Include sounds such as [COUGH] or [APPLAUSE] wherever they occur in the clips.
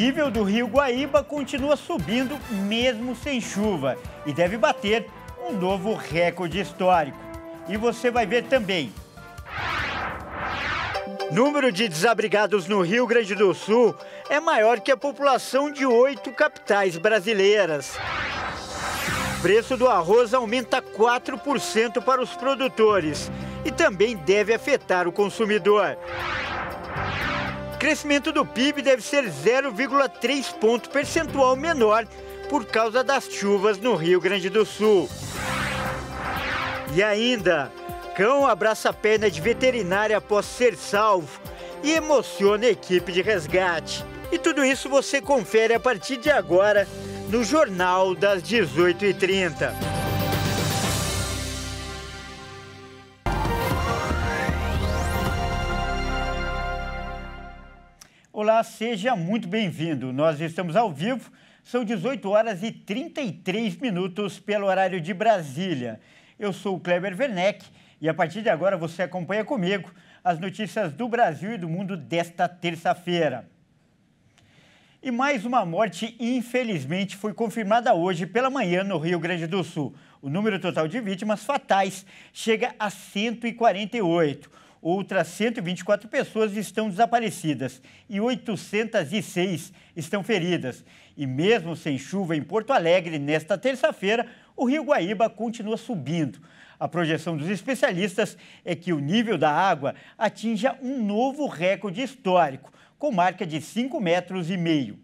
nível do rio Guaíba continua subindo mesmo sem chuva e deve bater um novo recorde histórico. E você vai ver também. Número de desabrigados no Rio Grande do Sul é maior que a população de oito capitais brasileiras. Preço do arroz aumenta 4% para os produtores e também deve afetar o consumidor crescimento do PIB deve ser 0,3 ponto percentual menor por causa das chuvas no Rio Grande do Sul. E ainda, cão abraça a perna de veterinária após ser salvo e emociona a equipe de resgate. E tudo isso você confere a partir de agora no Jornal das 18h30. Olá, seja muito bem-vindo. Nós estamos ao vivo, são 18 horas e 33 minutos pelo horário de Brasília. Eu sou o Kleber Werneck e a partir de agora você acompanha comigo as notícias do Brasil e do mundo desta terça-feira. E mais uma morte, infelizmente, foi confirmada hoje pela manhã no Rio Grande do Sul. O número total de vítimas fatais chega a 148 outras 124 pessoas estão desaparecidas e 806 estão feridas. E mesmo sem chuva em Porto Alegre, nesta terça-feira, o rio Guaíba continua subindo. A projeção dos especialistas é que o nível da água atinja um novo recorde histórico, com marca de 5 metros e meio.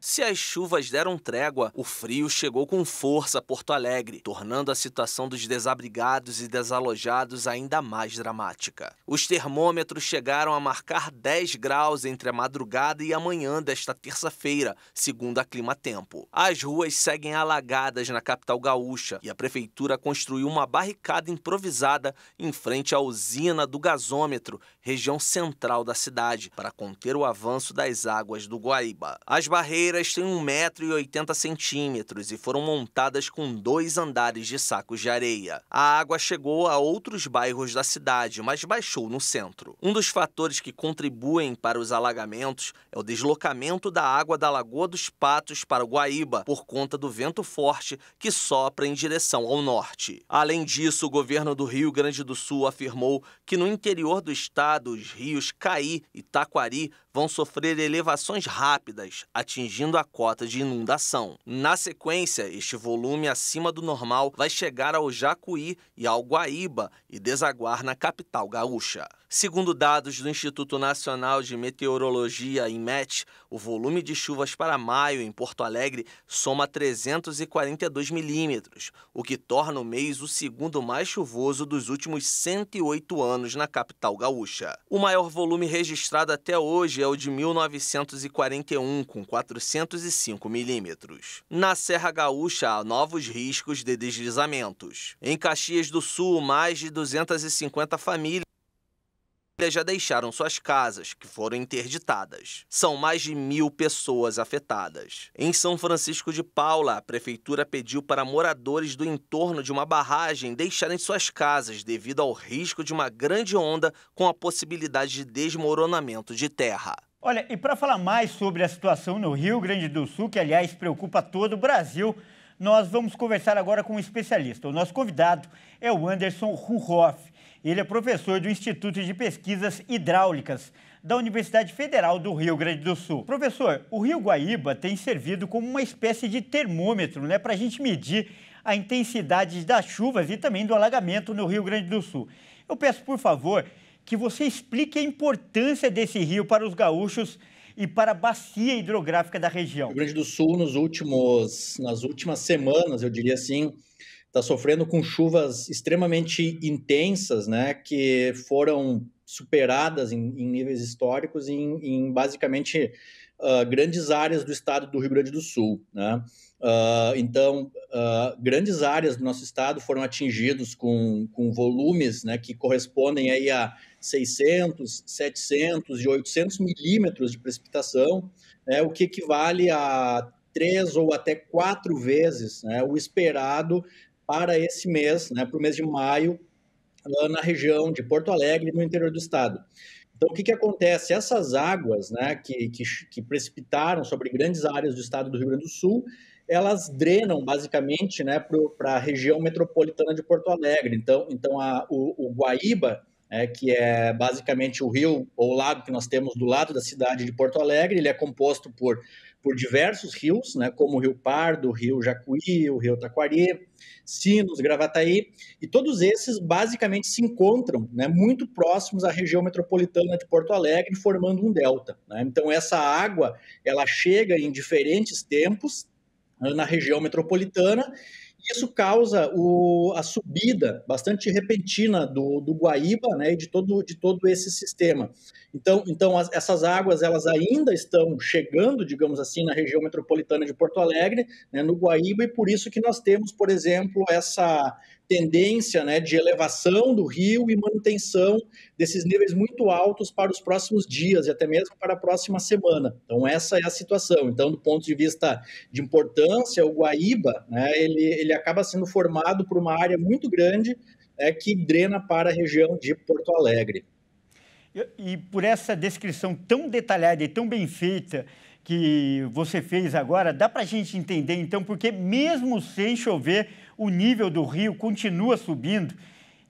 Se as chuvas deram trégua, o frio chegou com força a Porto Alegre, tornando a situação dos desabrigados e desalojados ainda mais dramática. Os termômetros chegaram a marcar 10 graus entre a madrugada e a manhã desta terça-feira, segundo a Clima Tempo. As ruas seguem alagadas na capital gaúcha e a prefeitura construiu uma barricada improvisada em frente à usina do gasômetro, região central da cidade, para conter o avanço das águas do Guaíba. As barreiras cadeiras têm 1,80m e foram montadas com dois andares de sacos de areia. A água chegou a outros bairros da cidade, mas baixou no centro. Um dos fatores que contribuem para os alagamentos é o deslocamento da água da Lagoa dos Patos para o Guaíba, por conta do vento forte que sopra em direção ao norte. Além disso, o governo do Rio Grande do Sul afirmou que no interior do estado, os rios Caí e Taquari vão sofrer elevações rápidas, atingindo atingindo a cota de inundação. Na sequência, este volume acima do normal vai chegar ao Jacuí e ao Guaíba e desaguar na capital gaúcha. Segundo dados do Instituto Nacional de Meteorologia, IMET, o volume de chuvas para maio em Porto Alegre soma 342 milímetros, o que torna o mês o segundo mais chuvoso dos últimos 108 anos na capital gaúcha. O maior volume registrado até hoje é o de 1941, com 405 milímetros. Na Serra Gaúcha, há novos riscos de deslizamentos. Em Caxias do Sul, mais de 250 famílias já deixaram suas casas, que foram interditadas. São mais de mil pessoas afetadas. Em São Francisco de Paula, a prefeitura pediu para moradores do entorno de uma barragem deixarem suas casas devido ao risco de uma grande onda com a possibilidade de desmoronamento de terra. Olha, e para falar mais sobre a situação no Rio Grande do Sul, que aliás preocupa todo o Brasil, nós vamos conversar agora com um especialista. O nosso convidado é o Anderson Ruhoff. Ele é professor do Instituto de Pesquisas Hidráulicas da Universidade Federal do Rio Grande do Sul. Professor, o Rio Guaíba tem servido como uma espécie de termômetro né, para a gente medir a intensidade das chuvas e também do alagamento no Rio Grande do Sul. Eu peço, por favor, que você explique a importância desse rio para os gaúchos e para a bacia hidrográfica da região. O Rio Grande do Sul, nos últimos, nas últimas semanas, eu diria assim, está sofrendo com chuvas extremamente intensas, né, que foram superadas em, em níveis históricos em, em basicamente uh, grandes áreas do estado do Rio Grande do Sul, né? Uh, então, uh, grandes áreas do nosso estado foram atingidos com, com volumes né, que correspondem aí a 600, 700 e 800 milímetros de precipitação, né, o que equivale a três ou até quatro vezes né, o esperado para esse mês, né, para o mês de maio, na região de Porto Alegre, no interior do estado. Então, o que, que acontece? Essas águas né, que, que, que precipitaram sobre grandes áreas do estado do Rio Grande do Sul, elas drenam basicamente né, para a região metropolitana de Porto Alegre. Então, então a, o, o Guaíba, é, que é basicamente o rio ou lago que nós temos do lado da cidade de Porto Alegre, ele é composto por por diversos rios, né, como o Rio Pardo, o Rio Jacuí, o Rio Taquari, Sinos, Gravataí, e todos esses basicamente se encontram né, muito próximos à região metropolitana de Porto Alegre, formando um delta. Né? Então essa água ela chega em diferentes tempos né, na região metropolitana isso causa o, a subida bastante repentina do, do Guaíba né, e de todo, de todo esse sistema. Então, então as, essas águas elas ainda estão chegando, digamos assim, na região metropolitana de Porto Alegre, né, no Guaíba, e por isso que nós temos, por exemplo, essa tendência né, de elevação do rio e manutenção desses níveis muito altos para os próximos dias e até mesmo para a próxima semana. Então, essa é a situação. Então, do ponto de vista de importância, o Guaíba né, ele, ele acaba sendo formado por uma área muito grande é, que drena para a região de Porto Alegre. E, e por essa descrição tão detalhada e tão bem feita, que você fez agora, dá para a gente entender então porque, mesmo sem chover, o nível do rio continua subindo.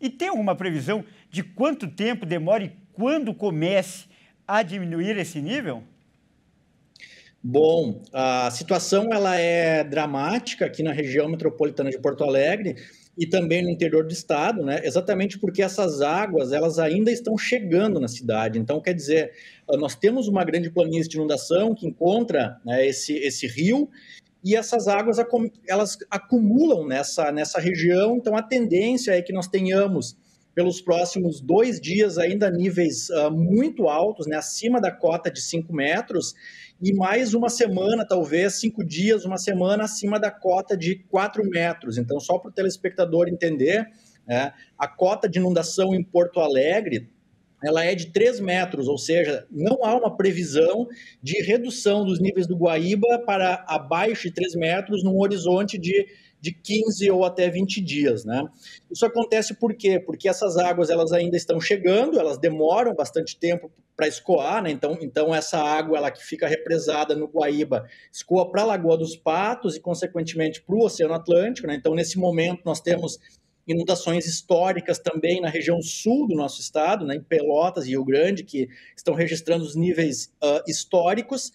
E tem alguma previsão de quanto tempo demora e quando comece a diminuir esse nível? Bom, a situação ela é dramática aqui na região metropolitana de Porto Alegre e também no interior do estado, né? Exatamente porque essas águas elas ainda estão chegando na cidade. Então, quer dizer, nós temos uma grande planície de inundação que encontra né, esse, esse rio e essas águas elas acumulam nessa, nessa região. Então, a tendência é que nós tenhamos pelos próximos dois dias ainda níveis uh, muito altos, né, acima da cota de 5 metros, e mais uma semana, talvez cinco dias, uma semana acima da cota de 4 metros. Então, só para o telespectador entender, é, a cota de inundação em Porto Alegre ela é de 3 metros, ou seja, não há uma previsão de redução dos níveis do Guaíba para abaixo de 3 metros num horizonte de de 15 ou até 20 dias, né? Isso acontece por quê? Porque essas águas elas ainda estão chegando, elas demoram bastante tempo para escoar, né? Então, então essa água ela que fica represada no Guaíba escoa para a Lagoa dos Patos e consequentemente para o Oceano Atlântico, né? Então nesse momento nós temos inundações históricas também na região sul do nosso estado, né, em Pelotas e Rio Grande, que estão registrando os níveis uh, históricos.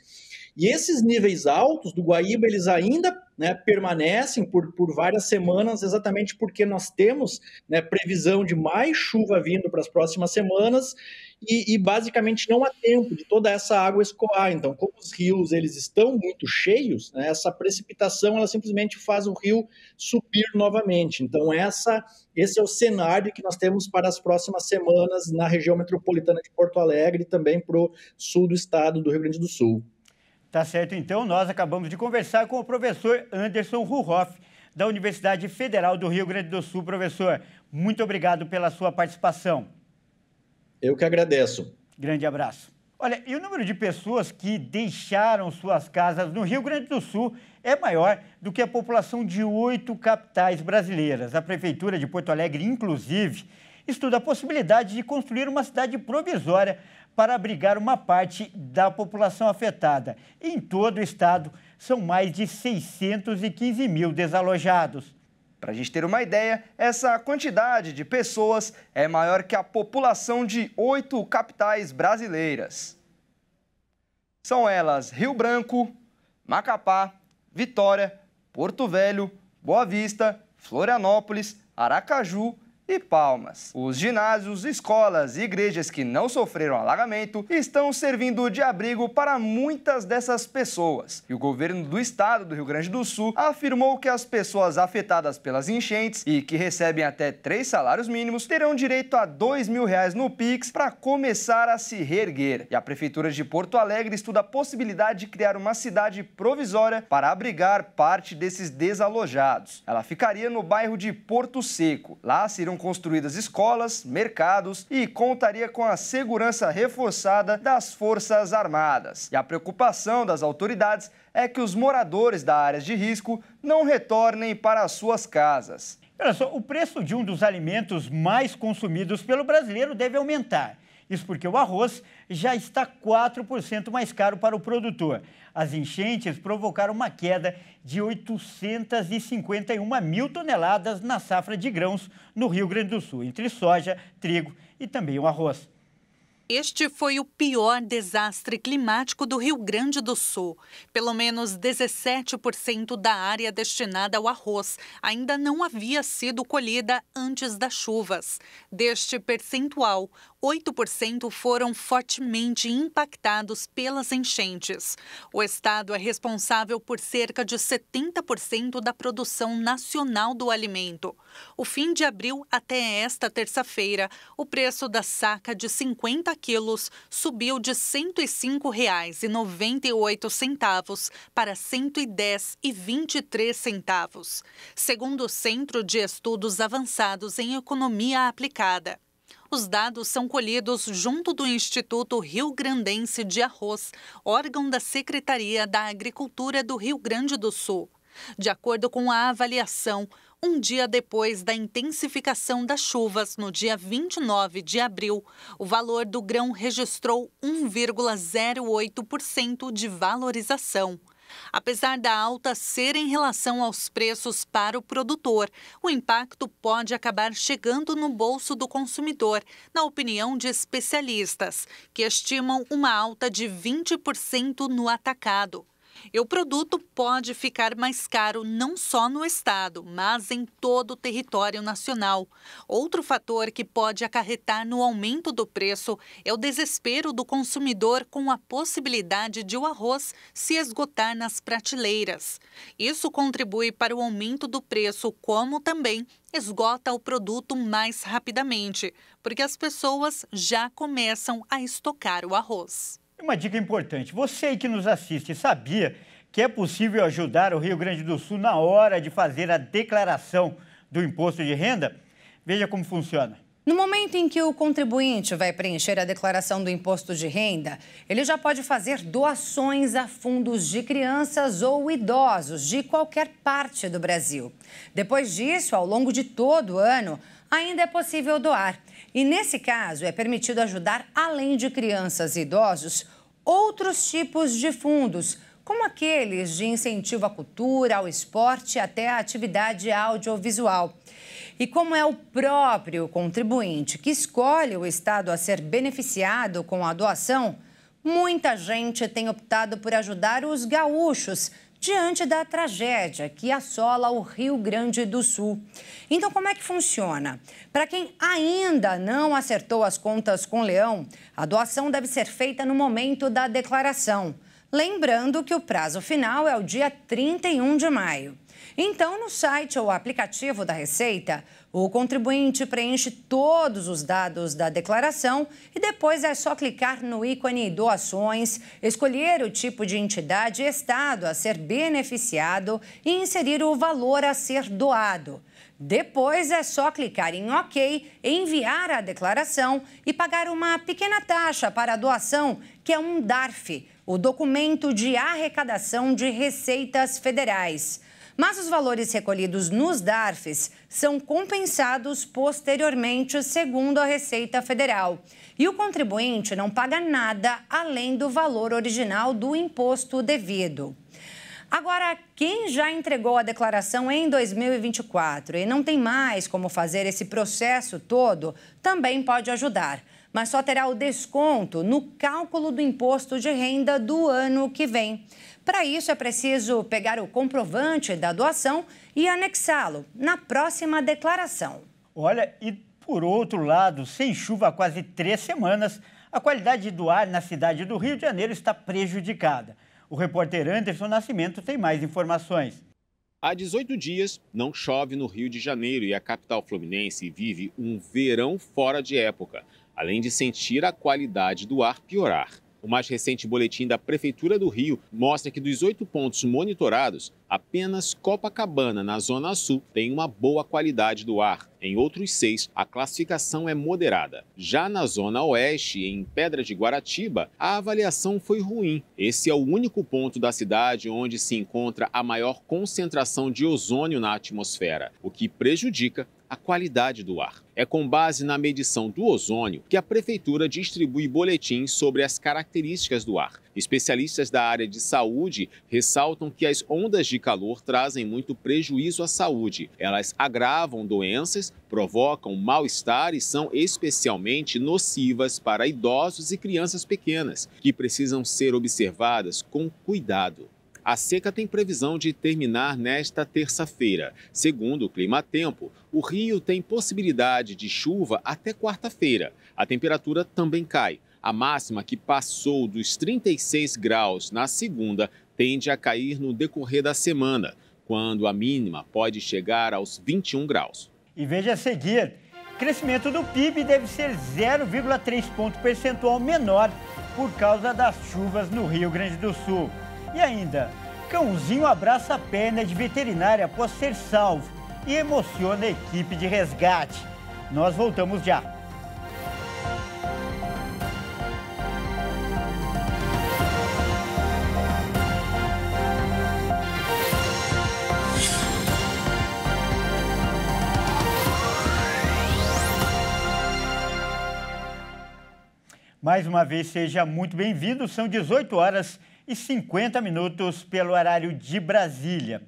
E esses níveis altos do Guaíba, eles ainda né, permanecem por, por várias semanas, exatamente porque nós temos né, previsão de mais chuva vindo para as próximas semanas e, e, basicamente não há tempo de toda essa água escoar. Então, como os rios eles estão muito cheios, né, essa precipitação ela simplesmente faz o rio subir novamente. Então, essa esse é o cenário que nós temos para as próximas semanas na região metropolitana de Porto Alegre e também para o sul do estado do Rio Grande do Sul. Tá certo, então, nós acabamos de conversar com o professor Anderson Ruhoff, da Universidade Federal do Rio Grande do Sul. Professor, muito obrigado pela sua participação. Eu que agradeço. Grande abraço. Olha, e o número de pessoas que deixaram suas casas no Rio Grande do Sul é maior do que a população de oito capitais brasileiras. A Prefeitura de Porto Alegre, inclusive, estuda a possibilidade de construir uma cidade provisória para abrigar uma parte da população afetada. Em todo o estado, são mais de 615 mil desalojados. Para a gente ter uma ideia, essa quantidade de pessoas é maior que a população de oito capitais brasileiras. São elas Rio Branco, Macapá, Vitória, Porto Velho, Boa Vista, Florianópolis, Aracaju, e Palmas. Os ginásios, escolas e igrejas que não sofreram alagamento estão servindo de abrigo para muitas dessas pessoas. E o governo do estado do Rio Grande do Sul afirmou que as pessoas afetadas pelas enchentes e que recebem até três salários mínimos terão direito a dois mil reais no Pix para começar a se reerguer. E a Prefeitura de Porto Alegre estuda a possibilidade de criar uma cidade provisória para abrigar parte desses desalojados. Ela ficaria no bairro de Porto Seco. Lá serão construídas escolas, mercados e contaria com a segurança reforçada das Forças Armadas. E a preocupação das autoridades é que os moradores da área de risco não retornem para suas casas. Olha só, o preço de um dos alimentos mais consumidos pelo brasileiro deve aumentar. Isso porque o arroz já está 4% mais caro para o produtor. As enchentes provocaram uma queda de 851 mil toneladas na safra de grãos no Rio Grande do Sul, entre soja, trigo e também o arroz. Este foi o pior desastre climático do Rio Grande do Sul. Pelo menos 17% da área destinada ao arroz ainda não havia sido colhida antes das chuvas. Deste percentual, 8% foram fortemente impactados pelas enchentes. O estado é responsável por cerca de 70% da produção nacional do alimento. O fim de abril até esta terça-feira, o preço da saca de 50 quilos subiu de R$ 105,98 para R$ 110,23. Centavos, segundo o Centro de Estudos Avançados em Economia Aplicada. Os dados são colhidos junto do Instituto Rio Grandense de Arroz, órgão da Secretaria da Agricultura do Rio Grande do Sul. De acordo com a avaliação, um dia depois da intensificação das chuvas, no dia 29 de abril, o valor do grão registrou 1,08% de valorização. Apesar da alta ser em relação aos preços para o produtor, o impacto pode acabar chegando no bolso do consumidor, na opinião de especialistas, que estimam uma alta de 20% no atacado. E o produto pode ficar mais caro não só no estado, mas em todo o território nacional. Outro fator que pode acarretar no aumento do preço é o desespero do consumidor com a possibilidade de o arroz se esgotar nas prateleiras. Isso contribui para o aumento do preço, como também esgota o produto mais rapidamente, porque as pessoas já começam a estocar o arroz. Uma dica importante: você aí que nos assiste sabia que é possível ajudar o Rio Grande do Sul na hora de fazer a declaração do imposto de renda? Veja como funciona. No momento em que o contribuinte vai preencher a declaração do imposto de renda, ele já pode fazer doações a fundos de crianças ou idosos de qualquer parte do Brasil. Depois disso, ao longo de todo o ano, ainda é possível doar. E nesse caso, é permitido ajudar, além de crianças e idosos, outros tipos de fundos, como aqueles de incentivo à cultura, ao esporte até à atividade audiovisual. E como é o próprio contribuinte que escolhe o Estado a ser beneficiado com a doação, muita gente tem optado por ajudar os gaúchos diante da tragédia que assola o Rio Grande do Sul. Então, como é que funciona? Para quem ainda não acertou as contas com o Leão, a doação deve ser feita no momento da declaração. Lembrando que o prazo final é o dia 31 de maio. Então, no site ou aplicativo da Receita, o contribuinte preenche todos os dados da declaração e depois é só clicar no ícone doações, escolher o tipo de entidade e estado a ser beneficiado e inserir o valor a ser doado. Depois é só clicar em OK, enviar a declaração e pagar uma pequena taxa para a doação, que é um DARF, o documento de arrecadação de receitas federais mas os valores recolhidos nos DARFs são compensados posteriormente, segundo a Receita Federal. E o contribuinte não paga nada além do valor original do imposto devido. Agora, quem já entregou a declaração em 2024 e não tem mais como fazer esse processo todo, também pode ajudar, mas só terá o desconto no cálculo do imposto de renda do ano que vem. Para isso, é preciso pegar o comprovante da doação e anexá-lo na próxima declaração. Olha, e por outro lado, sem chuva há quase três semanas, a qualidade do ar na cidade do Rio de Janeiro está prejudicada. O repórter Anderson Nascimento tem mais informações. Há 18 dias não chove no Rio de Janeiro e a capital fluminense vive um verão fora de época, além de sentir a qualidade do ar piorar. O mais recente boletim da Prefeitura do Rio mostra que dos oito pontos monitorados, apenas Copacabana, na Zona Sul, tem uma boa qualidade do ar. Em outros seis, a classificação é moderada. Já na Zona Oeste, em Pedra de Guaratiba, a avaliação foi ruim. Esse é o único ponto da cidade onde se encontra a maior concentração de ozônio na atmosfera, o que prejudica a qualidade do ar. É com base na medição do ozônio que a prefeitura distribui boletins sobre as características do ar. Especialistas da área de saúde ressaltam que as ondas de calor trazem muito prejuízo à saúde. Elas agravam doenças, provocam mal-estar e são especialmente nocivas para idosos e crianças pequenas, que precisam ser observadas com cuidado. A seca tem previsão de terminar nesta terça-feira. Segundo o Clima Tempo, o Rio tem possibilidade de chuva até quarta-feira. A temperatura também cai. A máxima, que passou dos 36 graus na segunda, tende a cair no decorrer da semana, quando a mínima pode chegar aos 21 graus. E veja a seguir: crescimento do PIB deve ser 0,3 ponto percentual menor por causa das chuvas no Rio Grande do Sul. E ainda, cãozinho abraça a perna de veterinária após ser salvo e emociona a equipe de resgate. Nós voltamos já. Mais uma vez, seja muito bem-vindo. São 18 horas e 50 minutos pelo horário de Brasília.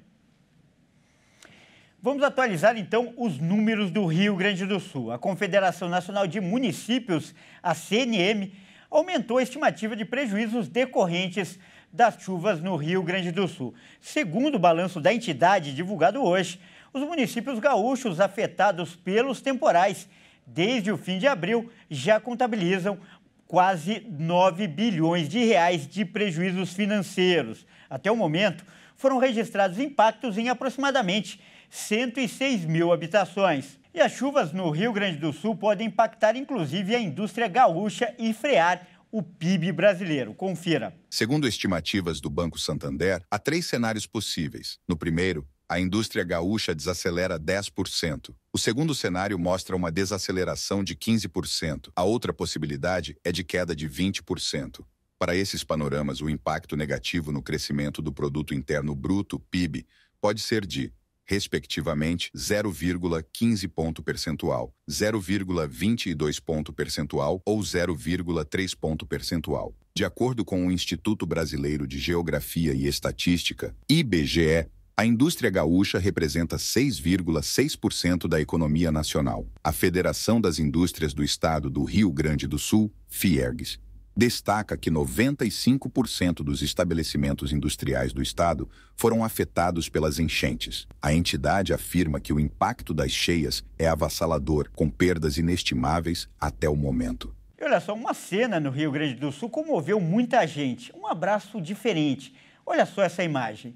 Vamos atualizar então os números do Rio Grande do Sul. A Confederação Nacional de Municípios, a CNM, aumentou a estimativa de prejuízos decorrentes das chuvas no Rio Grande do Sul. Segundo o balanço da entidade divulgado hoje, os municípios gaúchos afetados pelos temporais desde o fim de abril já contabilizam quase 9 bilhões de reais de prejuízos financeiros. Até o momento, foram registrados impactos em aproximadamente 106 mil habitações. E as chuvas no Rio Grande do Sul podem impactar inclusive a indústria gaúcha e frear o PIB brasileiro. Confira. Segundo estimativas do Banco Santander, há três cenários possíveis. No primeiro, a indústria gaúcha desacelera 10%. O segundo cenário mostra uma desaceleração de 15%. A outra possibilidade é de queda de 20%. Para esses panoramas, o impacto negativo no crescimento do produto interno bruto, PIB, pode ser de respectivamente 0,15 ponto percentual, 0,22 ponto percentual ou 0,3 ponto percentual. De acordo com o Instituto Brasileiro de Geografia e Estatística, IBGE, a indústria gaúcha representa 6,6% da economia nacional. A Federação das Indústrias do Estado do Rio Grande do Sul, FIERGS, destaca que 95% dos estabelecimentos industriais do estado foram afetados pelas enchentes. A entidade afirma que o impacto das cheias é avassalador, com perdas inestimáveis até o momento. Olha só, uma cena no Rio Grande do Sul comoveu muita gente. Um abraço diferente. Olha só essa imagem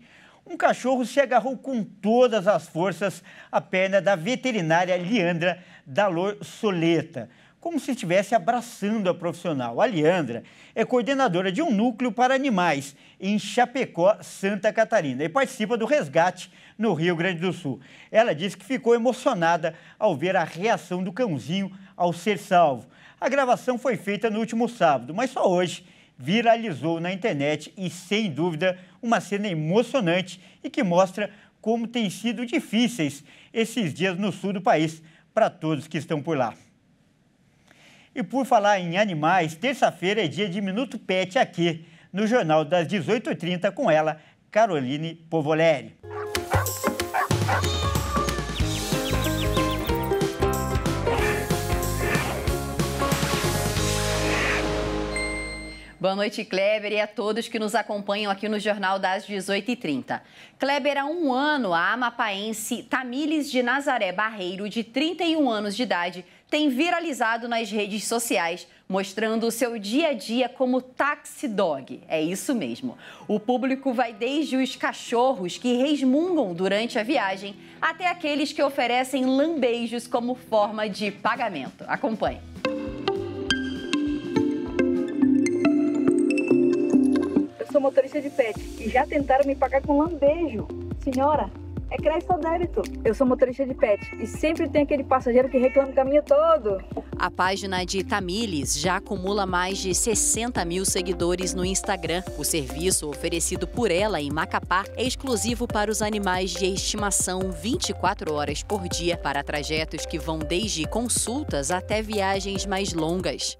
um cachorro se agarrou com todas as forças à perna da veterinária Leandra Dalor Soleta, como se estivesse abraçando a profissional. A Leandra é coordenadora de um núcleo para animais em Chapecó, Santa Catarina, e participa do resgate no Rio Grande do Sul. Ela disse que ficou emocionada ao ver a reação do cãozinho ao ser salvo. A gravação foi feita no último sábado, mas só hoje viralizou na internet e, sem dúvida, uma cena emocionante e que mostra como têm sido difíceis esses dias no sul do país para todos que estão por lá. E por falar em animais, terça-feira é dia de Minuto Pet aqui, no Jornal das 18h30, com ela, Caroline Povoleri. Boa noite, Kleber, e a todos que nos acompanham aqui no Jornal das 18h30. Kleber, há um ano, a amapaense Tamiles de Nazaré Barreiro, de 31 anos de idade, tem viralizado nas redes sociais, mostrando o seu dia a dia como taxi dog. É isso mesmo. O público vai desde os cachorros que resmungam durante a viagem até aqueles que oferecem lambejos como forma de pagamento. Acompanhe. sou motorista de pet e já tentaram me pagar com lambejo. Senhora, é crédito ou débito? Eu sou motorista de pet e sempre tem aquele passageiro que reclama o caminho todo. A página de Tamiles já acumula mais de 60 mil seguidores no Instagram. O serviço oferecido por ela em Macapá é exclusivo para os animais de estimação 24 horas por dia, para trajetos que vão desde consultas até viagens mais longas.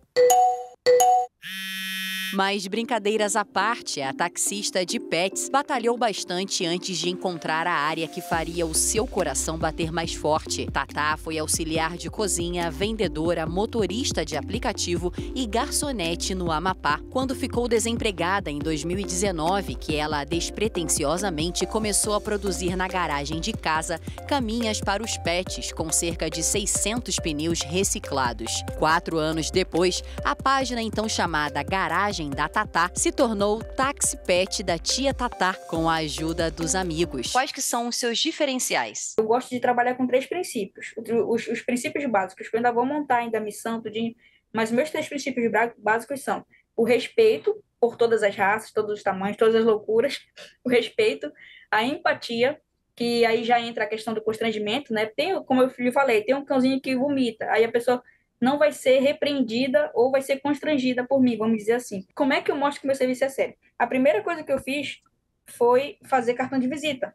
Mas brincadeiras à parte, a taxista de Pets batalhou bastante antes de encontrar a área que faria o seu coração bater mais forte. Tatá foi auxiliar de cozinha, vendedora, motorista de aplicativo e garçonete no Amapá. Quando ficou desempregada em 2019, que ela despretensiosamente começou a produzir na garagem de casa caminhas para os pets com cerca de 600 pneus reciclados. Quatro anos depois, a página então chamada Garagem da Tatá, se tornou o táxi pet da tia Tatá com a ajuda dos amigos. Quais que são os seus diferenciais? Eu gosto de trabalhar com três princípios. Os, os princípios básicos, que eu ainda vou montar ainda a missão, mas meus três princípios básicos são o respeito por todas as raças, todos os tamanhos, todas as loucuras, [LAUGHS] o respeito, a empatia, que aí já entra a questão do constrangimento, né? Tem, como eu lhe falei, tem um cãozinho que vomita, aí a pessoa não vai ser repreendida ou vai ser constrangida por mim, vamos dizer assim. Como é que eu mostro que meu serviço é sério? A primeira coisa que eu fiz foi fazer cartão de visita.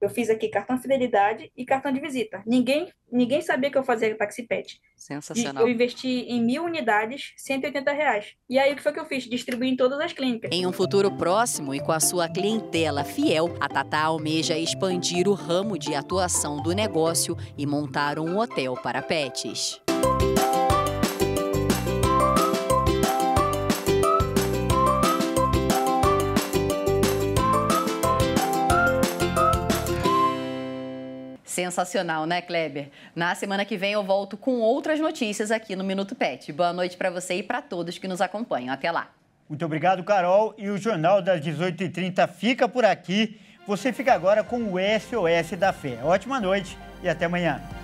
Eu fiz aqui cartão de fidelidade e cartão de visita. Ninguém, ninguém sabia que eu fazia TaxiPet. Sensacional. E eu investi em mil unidades, 180 reais. E aí o que foi que eu fiz? Distribuí em todas as clínicas. Em um futuro próximo e com a sua clientela fiel, a Tata almeja expandir o ramo de atuação do negócio e montar um hotel para pets. Sensacional, né, Kleber? Na semana que vem eu volto com outras notícias aqui no Minuto Pet. Boa noite para você e para todos que nos acompanham. Até lá. Muito obrigado, Carol. E o Jornal das 18h30 fica por aqui. Você fica agora com o SOS da Fé. Ótima noite e até amanhã.